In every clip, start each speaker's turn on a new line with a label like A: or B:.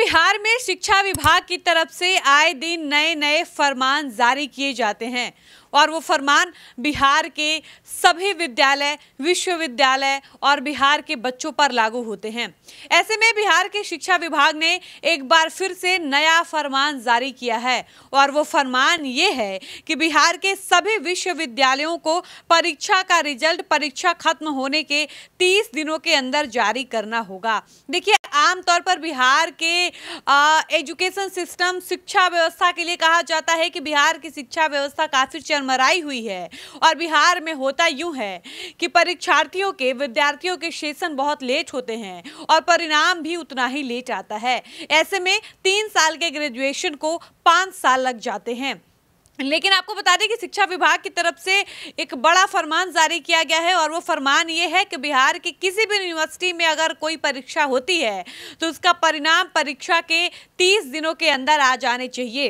A: बिहार में शिक्षा विभाग की तरफ से आए दिन नए नए फरमान जारी किए जाते हैं और वो फरमान बिहार के सभी विद्यालय विश्वविद्यालय और बिहार के बच्चों पर लागू होते हैं ऐसे में बिहार के शिक्षा विभाग ने एक बार फिर से नया फरमान जारी किया है और वो फरमान ये है कि बिहार के सभी विश्वविद्यालयों को परीक्षा का रिजल्ट परीक्षा खत्म होने के 30 दिनों के अंदर जारी करना होगा देखिए आमतौर पर बिहार के आ, एजुकेशन सिस्टम शिक्षा व्यवस्था के लिए कहा जाता है कि बिहार की शिक्षा व्यवस्था काफी चरमराई हुई है और बिहार में होता यूं है कि परीक्षार्थियों के विद्यार्थियों के सेशन बहुत लेट होते हैं और परिणाम भी उतना ही लेट आता है ऐसे में तीन साल के ग्रेजुएशन को पाँच साल लग जाते हैं लेकिन आपको बता दें कि शिक्षा विभाग की तरफ से एक बड़ा फरमान जारी किया गया है और वो फरमान ये है कि बिहार की किसी भी यूनिवर्सिटी में अगर कोई परीक्षा होती है तो उसका परिणाम परीक्षा के 30 दिनों के अंदर आ जाने चाहिए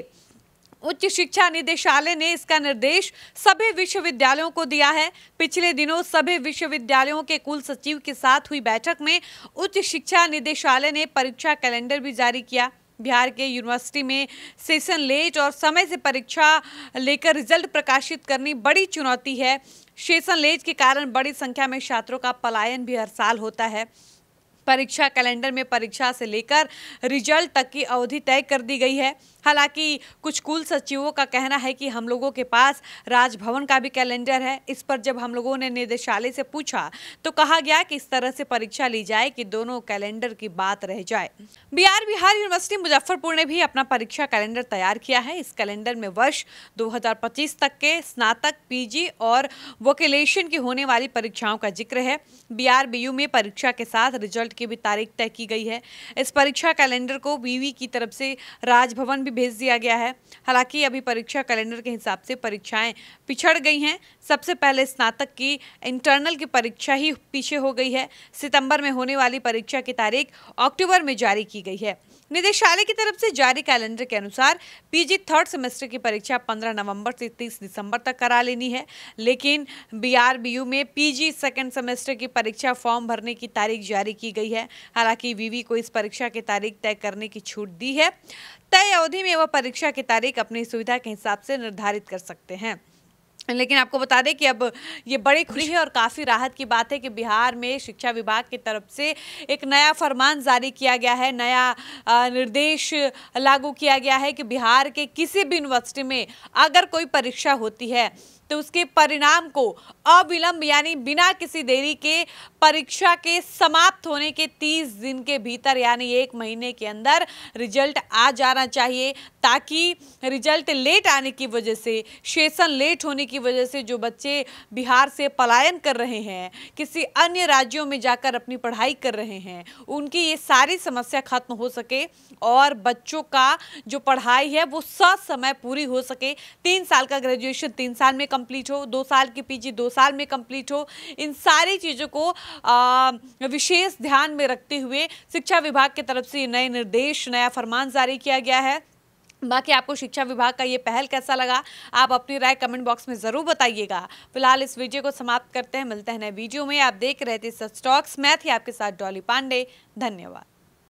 A: उच्च शिक्षा निदेशालय ने इसका निर्देश सभी विश्वविद्यालयों को दिया है पिछले दिनों सभी विश्वविद्यालयों के कुल सचिव के साथ हुई बैठक में उच्च शिक्षा निदेशालय ने परीक्षा कैलेंडर भी जारी किया बिहार के यूनिवर्सिटी में सेशन लेट और समय से परीक्षा लेकर रिजल्ट प्रकाशित करनी बड़ी चुनौती है सेशन लेट के कारण बड़ी संख्या में छात्रों का पलायन भी हर साल होता है परीक्षा कैलेंडर में परीक्षा से लेकर रिजल्ट तक की अवधि तय कर दी गई है हालांकि कुछ कुल सचिवों का कहना है कि हम लोगों के पास राजभवन का भी कैलेंडर है इस पर जब हम लोगों ने निदेशालय से पूछा तो कहा गया कि इस तरह से परीक्षा ली जाए कि दोनों कैलेंडर की बात रह जाए बिहार बिहार यूनिवर्सिटी मुजफ्फरपुर ने भी अपना परीक्षा कैलेंडर तैयार किया है इस कैलेंडर में वर्ष दो तक के स्नातक पी और वोकेलेशन की होने वाली परीक्षाओं का जिक्र है बी में परीक्षा के साथ रिजल्ट की भी तारीख तय की गई है इस परीक्षा कैलेंडर को वीवी की तरफ से राजभवन भी भेज दिया गया है हालांकि अभी परीक्षा कैलेंडर के हिसाब से परीक्षाएं पिछड़ गई हैं सबसे पहले स्नातक की इंटरनल की परीक्षा ही पीछे हो गई है सितंबर में होने वाली परीक्षा की तारीख अक्टूबर में जारी की गई है निदेशालय की तरफ से जारी कैलेंडर के अनुसार पीजी थर्ड सेमेस्टर की परीक्षा 15 नवंबर से 30 दिसंबर तक करा लेनी है लेकिन बीआरबीयू में पीजी सेकंड सेमेस्टर की परीक्षा फॉर्म भरने की तारीख जारी की गई गई है हालांकि वीवी को इस परीक्षा की तारीख तय करने की छूट दी है तय अवधि में वह परीक्षा की तारीख अपनी सुविधा के हिसाब से निर्धारित कर सकते हैं लेकिन आपको बता दें कि अब ये बड़ी खुशी है और काफ़ी राहत की बात है कि बिहार में शिक्षा विभाग की तरफ से एक नया फरमान जारी किया गया है नया निर्देश लागू किया गया है कि बिहार के किसी भी यूनिवर्सिटी में अगर कोई परीक्षा होती है तो उसके परिणाम को अविलंब यानी बिना किसी देरी के परीक्षा के समाप्त होने के 30 दिन के भीतर यानी एक महीने के अंदर रिजल्ट आ जाना चाहिए ताकि रिजल्ट लेट आने की वजह से सेशन लेट होने की वजह से जो बच्चे बिहार से पलायन कर रहे हैं किसी अन्य राज्यों में जाकर अपनी पढ़ाई कर रहे हैं उनकी ये सारी समस्या खत्म हो सके और बच्चों का जो पढ़ाई है वो ससमय पूरी हो सके तीन साल का ग्रेजुएशन तीन साल में कंप्लीट हो दो साल की पीजी दो साल में कंप्लीट हो इन सारी चीज़ों को विशेष ध्यान में रखते हुए शिक्षा विभाग की तरफ से नए निर्देश नया फरमान जारी किया गया है बाकी आपको शिक्षा विभाग का ये पहल कैसा लगा आप अपनी राय कमेंट बॉक्स में ज़रूर बताइएगा फिलहाल इस वीडियो को समाप्त करते हैं मिलते हैं नए वीडियो में आप देख रहे थे स्टॉक्स मैथ ही आपके साथ डॉली पांडे धन्यवाद